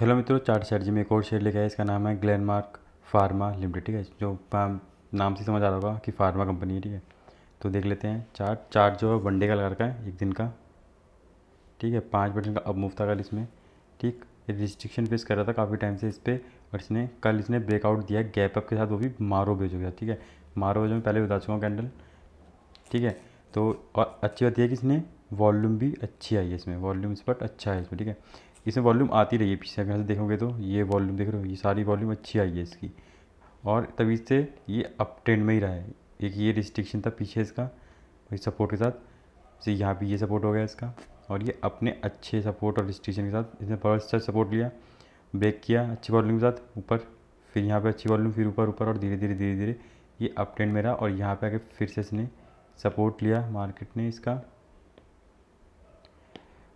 hello मित्रों chart strategy में एक और शेयर लिखा है इसका नाम है ग्लैनमार्क फार्मा लिमिटेड ठीक है जो नाम से समझ आ रहा होगा कि फार्मा कंपनी है ठीक है तो देख लेते हैं चार्ट चार्ट जो है वनडे का लगा रखा है एक दिन का ठीक है पाँच परसेंट का अब था कल इसमें ठीक रिस्ट्रिक्शन फेस कर रहा था काफ़ी टाइम से इस पर और इसने कल इसने ब्रेकआउट दिया गैप अप के साथ वो भी मारो बेच हो गया ठीक है मारो बेच में पहले बता चुका हूँ कैंडल ठीक है तो और अच्छी बात यह है कि इसने वॉल्यूम भी अच्छी आई है इसमें वॉल्यूम इस पर अच्छा है इसमें ठीक है इसमें वॉल्यूम आती रही है पीछे आप यहाँ से देखोगे तो ये वॉल्यूम देख रहे हो ये सारी वॉल्यूम अच्छी आई है इसकी और तभी से ये अप में ही रहा है एक ये रिस्ट्रिक्शन था पीछे इसका वही सपोर्ट के साथ जैसे यहाँ भी ये सपोर्ट हो गया इसका और ये अपने अच्छे सपोर्ट और रिस्ट्रिक्शन के साथ इसने फर्स्ट अच्छा सपोर्ट लिया ब्रेक किया अच्छी वॉल्यूम के साथ ऊपर फिर यहाँ पर अच्छी वॉल्यूम फिर ऊपर ऊपर और धीरे धीरे धीरे धीरे ये अप में रहा और यहाँ पर आके फिर से इसने सपोर्ट लिया मार्केट ने इसका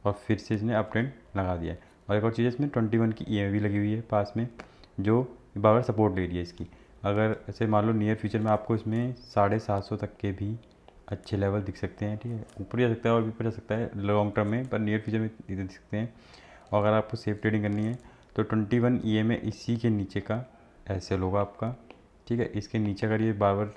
और फिर से इसने अप ट्रेंड लगा दिया है और एक और चीज़ इसमें ट्वेंटी वन की ई e लगी हुई है पास में जो बार सपोर्ट ले रही है इसकी अगर ऐसे मान लो नियर फ्यूचर में आपको इसमें साढ़े सात सौ तक के भी अच्छे लेवल दिख सकते हैं ठीक है ऊपर जा सकता है और भी ऊपर जा सकता है लॉन्ग टर्म में पर नियर फ्यूचर में दिख सकते हैं और अगर आपको सेफ ट्रेडिंग करनी है तो twenty one E e M इसी के नीचे का एस एल होगा आपका ठीक है इसके नीचे अगर ये बार बार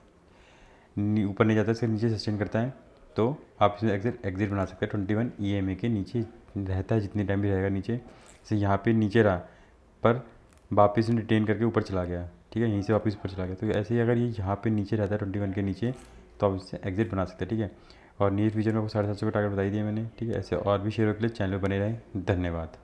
ऊपर नहीं जाता है इसके नीचे सस्टेन करता है तो आप इसमें एग्जिट एग्जिट बना सकते हैं twenty one E M A के नीचे रहता है जितने टाइम भी रहेगा नीचे से यहाँ पे नीचे रहा पर वापस रिटेन करके ऊपर चला गया ठीक है यहीं से वापस ऊपर चला गया तो ऐसे ही अगर ये यहाँ पे नीचे रहता है ट्वेंटी वन के नीचे तो आप इससे एग्जिट बना सकते हैं ठीक है और नीचे फ्यूचर में आपको साढ़े सात सौ का टारगेट बताई दिया मैंने ठीक है ऐसे और भी शेयरों के लिए चैनल बने रहें धन्यवाद